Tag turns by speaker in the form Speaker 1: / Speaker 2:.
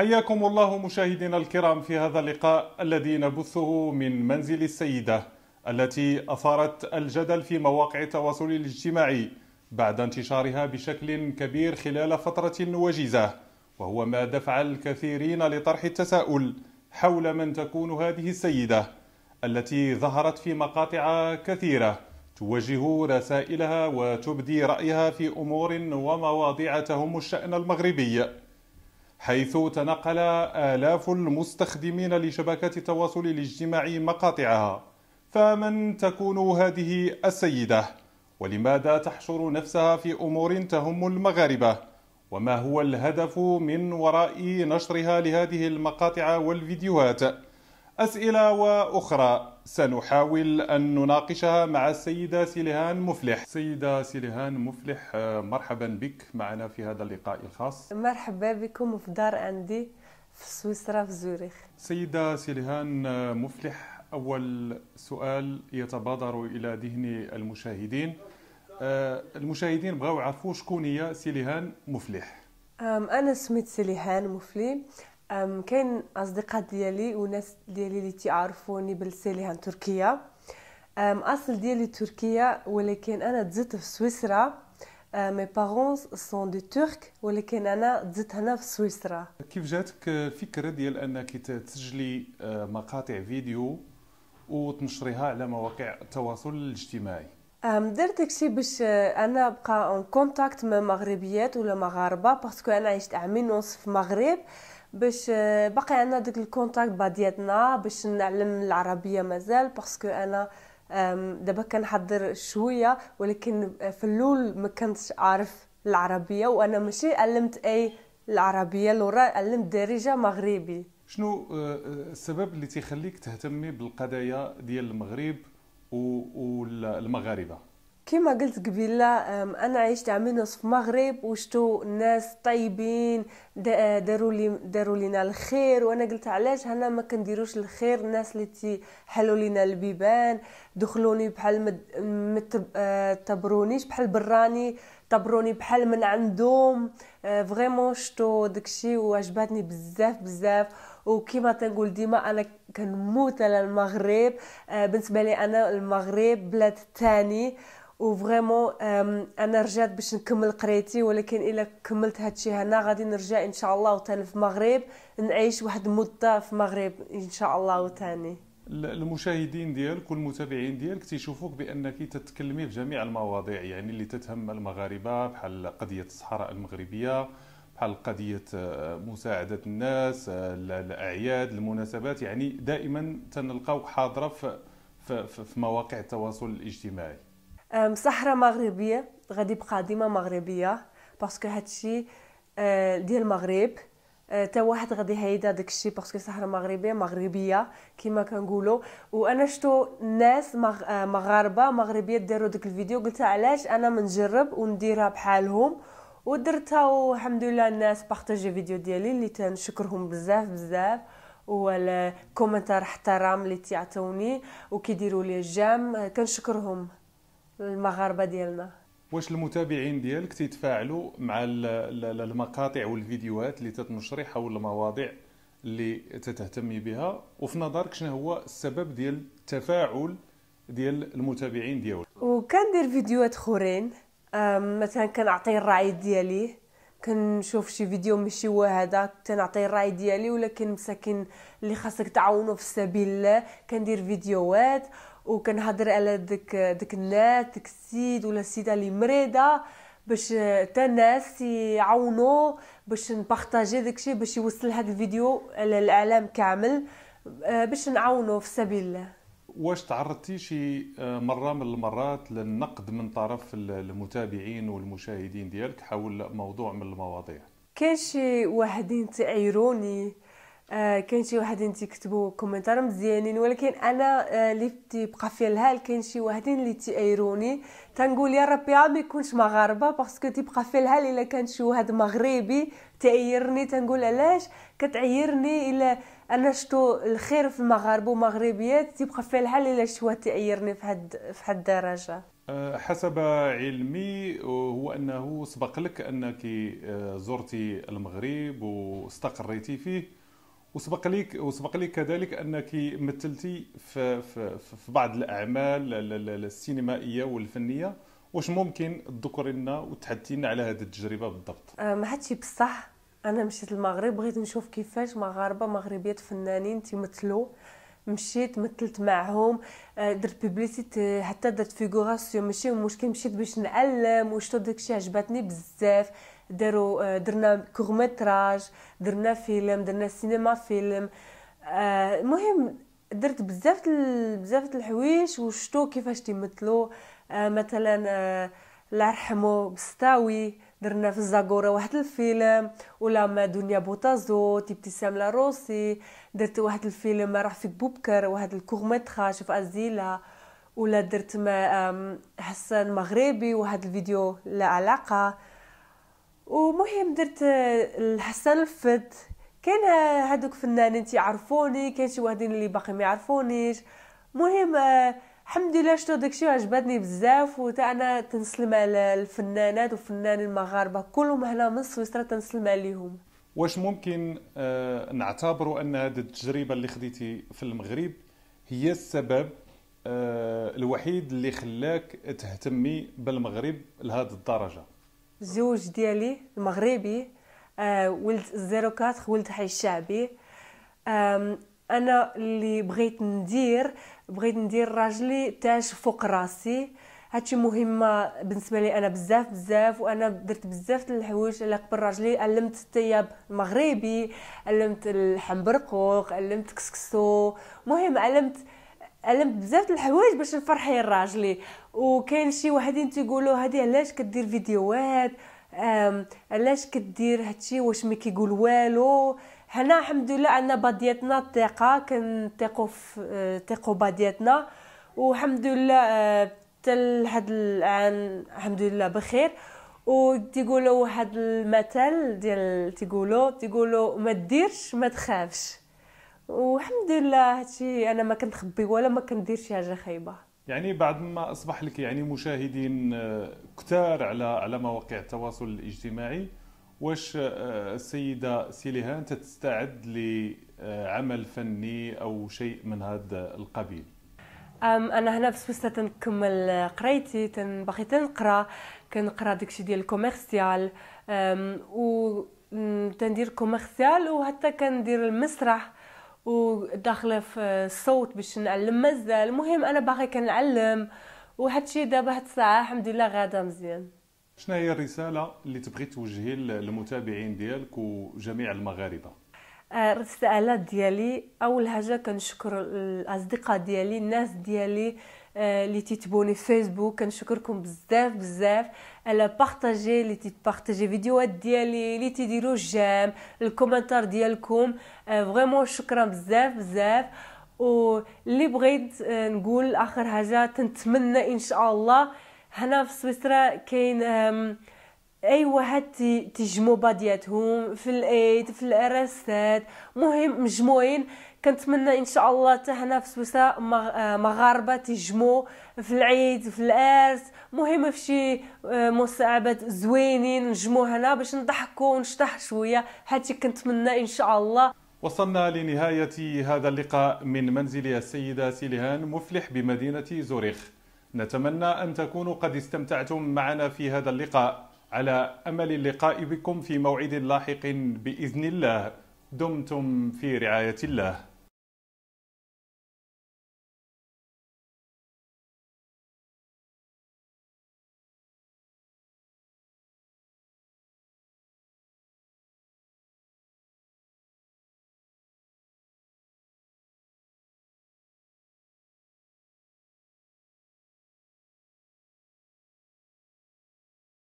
Speaker 1: حياكم الله مشاهدينا الكرام في هذا اللقاء الذي نبثه من منزل السيدة التي أثارت الجدل في مواقع التواصل الاجتماعي بعد انتشارها بشكل كبير خلال فترة وجيزة وهو ما دفع الكثيرين لطرح التساؤل حول من تكون هذه السيدة التي ظهرت في مقاطع كثيرة توجه رسائلها وتبدي رأيها في أمور ومواضيع تهم الشأن المغربي حيث تنقل آلاف المستخدمين لشبكات التواصل الاجتماعي مقاطعها فمن تكون هذه السيدة؟ ولماذا تحشر نفسها في أمور تهم المغاربة؟ وما هو الهدف من وراء نشرها لهذه المقاطع والفيديوهات؟ أسئلة وأخرى سنحاول أن نناقشها مع السيدة سيليهان مفلح سيدة سيليهان مفلح مرحبا بك معنا في هذا اللقاء الخاص
Speaker 2: مرحبا بكم في دار عندي في سويسرا في زوريخ
Speaker 1: سيدة سيليهان مفلح أول سؤال يتبادر إلى ذهن المشاهدين آه، المشاهدين بغاو يعرفوا شكون هي سيليهان مفلح
Speaker 2: أنا سميت سيليهان مفلي كاين اصدقاء ديالي وناس ديالي اللي تيعرفوني بالسيلي عن تركيا اصل ديالي تركيا ولكن انا تزت في سويسرا مي بارونس سون دو ترك ولكن انا تزت هنا في سويسرا
Speaker 1: كيف جاتك الفكره ديال انك تسجلي أه، مقاطع فيديو وتنشريها على مواقع التواصل الاجتماعي
Speaker 2: درت داكشي باش أه، انا بقى اون كونتاكت مع مغربيات ولا مغاربه باسكو انا عشت عامين ونص في المغرب باش آه، باقي عندنا داك الكونتاكت بعضياتنا باش نعلم العربيه مازال باسكو انا دابا كنحضر شويه ولكن آه، في الاول ما كنتش عارف العربيه وانا ماشي علمت اي العربيه لورا علمت دارجه مغربي شنو
Speaker 1: آه، السبب اللي تيخليك تهتمي بالقضايا ديال المغرب والمغاربه
Speaker 2: كما قلت قبيله انا عشت عامين في المغرب وشتو ناس طيبين داروا لي داروا لينا الخير وانا قلت علاش هنا ما كنديروش الخير الناس اللي حلوا لينا البيبان دخلوني بحال مد... تبرونيش آه، بحال براني تبروني بحال من عندهم آه، فريمون شتو داكشي وعجبتني بزاف بزاف وكما تنقول ديما انا كنموت على المغرب آه، بالنسبه لي انا المغرب بلاد تاني وفريمون انا رجعت باش نكمل قرايتي ولكن الا كملت هادشي هنا غادي نرجع ان شاء الله وتاني في المغرب نعيش واحد المده في المغرب ان شاء الله وتاني
Speaker 1: المشاهدين ديالك والمتابعين ديالك تيشوفوك بانك تتكلمي في جميع المواضيع يعني اللي تتهم المغاربه بحال قضيه الصحراء المغربيه بحال قضيه آه، مساعده الناس آه، الاعياد المناسبات يعني دائما تنلقاوك حاضره في في مواقع التواصل الاجتماعي
Speaker 2: صحراء مغربيه غادي ديما مغربيه باسكو هادشي أه، ديال المغرب أه، تا واحد غادي يهيد هذاك الشيء باسكو الصحراء المغربيه مغربيه كما كنقولوا وانا شفتو ناس أه، مغاربه مغربيه داروا داك الفيديو قلت علاش انا منجرب ونديرها بحالهم ودرتها والحمد لله الناس بارطاجي الفيديو ديالي اللي تنشكرهم بزاف بزاف والكومنتار احترام اللي تعطوني وكيديروا لي جام كنشكرهم المغاربه ديالنا
Speaker 1: واش المتابعين ديالك تيتفاعلوا مع المقاطع والفيديوهات اللي تتنشري حول المواضيع اللي تتهتمي بها وفي نظرك شنو هو السبب ديال التفاعل ديال المتابعين ديالك
Speaker 2: وكندير فيديوهات اخرين مثلا كنعطي الراي ديالي كنشوف شي فيديو ماشي هو هذا تنعطي الراي ديالي ولكن مساكن اللي خاصك تعاونو في سبيل الله كندير فيديوهات وكنهضر على ديك ديك الناس ديك السيد ولا السيده اللي مريضه باش تا الناس يعاونوا باش نبارطاجي داكشي باش يوصل هذا الفيديو للاعلام كامل آه، باش نعاونوا في سبيل الله
Speaker 1: واش تعرضتي شي آه، مره من المرات للنقد من طرف المتابعين والمشاهدين ديالك حول موضوع من المواضيع
Speaker 2: كاين شي واحدين تعيروني آه كاين شي واحدين تيكتبوا كومنتار مزيانين ولكن انا اللي آه، تيبقى فيها الهال كاين شي واحدين اللي تيأيروني تنقول يا ربي آه، ما يكونش مغاربه باسكو تيبقى فيها الهال الا كان شي واحد مغربي تأيرني تنقول علاش كتعيرني الا انا شتو الخير في المغارب ومغربيات تيبقى فيها الحال الا شي واحد تأيرني في هاد في هاد الدرجه
Speaker 1: آه، حسب علمي هو انه سبق لك انك زرتي المغرب واستقريتي فيه وسبق لك وسبق لك كذلك انك مثلتي في, في, في بعض الاعمال السينمائيه والفنيه واش ممكن تذكري لنا وتحدثي لنا على هذه التجربه بالضبط
Speaker 2: أه، ما هادشي بصح انا مشيت للمغرب بغيت نشوف كيفاش مغاربه مغربيات فنانين تيمثلوا مشيت مثلت معهم أه، درت بيبليسيتي حتى درت فيغوراسيون ماشي مشكل مشيت باش نعلم وشتو داكشي عجبتني بزاف داروا آه، درنا كورمتراج درنا فيلم درنا سينما فيلم المهم آه، درت بزاف بزاف الحوايج وشتو كيفاش تيمثلوا آه، مثلا آه الله يرحمو بسطاوي درنا في الزاكورة واحد الفيلم ولا ما دنيا بوتازو ابتسام لاروسي درت واحد الفيلم في بوبكر واحد الكورمتراج في ازيلا ولا درت مع حسن مغربي واحد الفيديو لا علاقه ومهم درت الحصه لفت كان هادوك فنانين تيعرفوني كاين شي واحدين اللي باقي ما يعرفونيش مهم آه، الحمد لله شفتو داكشي عجبتني بزاف وتا انا تنسلم على الفنانات والفنانين المغاربه كلهم هنا من سويسرا تنسلم عليهم
Speaker 1: واش ممكن آه، نعتبروا ان هذه التجربه اللي خديتي في المغرب هي السبب آه، الوحيد اللي خلاك تهتمي بالمغرب لهذه الدرجه
Speaker 2: زوج ديالي المغربي آه، ولد ولد 04 ولد حي الشعبي انا اللي بغيت ندير بغيت ندير راجلي تاش فوق راسي هادشي مهمه بالنسبه لي انا بزاف بزاف وانا درت بزاف الحوايج على قبل راجلي علمت الطياب المغربي علمت الحمبرقوق علمت كسكسو مهم علمت علمت بزاف الحوايج باش نفرحي راجلي وكاين شي وحدين تيقولوا هادي علاش كدير فيديوهات علاش كدير هادشي واش ما كيقول والو هنا الحمد لله عندنا باديتنا الثقه كنثقوا في ثقوا باديتنا والحمد لله أه، حتى لهاد العام الحمد لله بخير و تيقولوا واحد المثل ديال تيقولوا تيقولوا ما ديرش ما تخافش والحمد لله هادشي انا ما كنخبي ولا ما كندير شي حاجه خايبه
Speaker 1: يعني بعد ما اصبح لك يعني مشاهدين آه، كثار على على مواقع التواصل الاجتماعي واش آه، السيده سيليهان تستعد لعمل آه، فني او شيء من هذا القبيل
Speaker 2: أم انا هنا في سويسرا تنكمل قرايتي تنبغي تنقرا كنقرا داكشي ديال الكوميرسيال و تندير كوميرسيال وحتى كندير المسرح وداخله في الصوت باش نعلم مازال المهم انا باغي كنعلم وهادشي دابا هاد الساعه الحمد لله غادا مزيان
Speaker 1: شنو هي الرساله اللي تبغي توجهي للمتابعين ديالك وجميع المغاربه
Speaker 2: آه، الرسالة ديالي أول حاجة كنشكر الأصدقاء ديالي الناس ديالي اللي تيتبوني في فيسبوك كنشكركم بزاف بزاف على بارطاجي اللي تبارطاجي فيديوهات ديالي اللي تديروا جيم الكومنتار ديالكم فريمون شكرا بزاف بزاف واللي بغيت نقول اخر حاجه تنتمنى ان شاء الله هنا في سويسرا كاين اي أيوة، واحد تيجموا بادياتهم في الايد في الارسات مهم مجموعين كنتمنى ان شاء الله حتى هنا في سويسرا آه، مغاربه تجمو في العيد في الارس مهم في شي آه، مستعبات زوينين نجمو هنا باش نضحكو ونشطح شويه حتى كنتمنى ان شاء الله
Speaker 1: وصلنا لنهايه هذا اللقاء من منزل السيده سيليهان مفلح بمدينه زوريخ نتمنى ان تكونوا قد استمتعتم معنا في هذا اللقاء على امل اللقاء بكم في موعد لاحق باذن الله دمتم في رعايه الله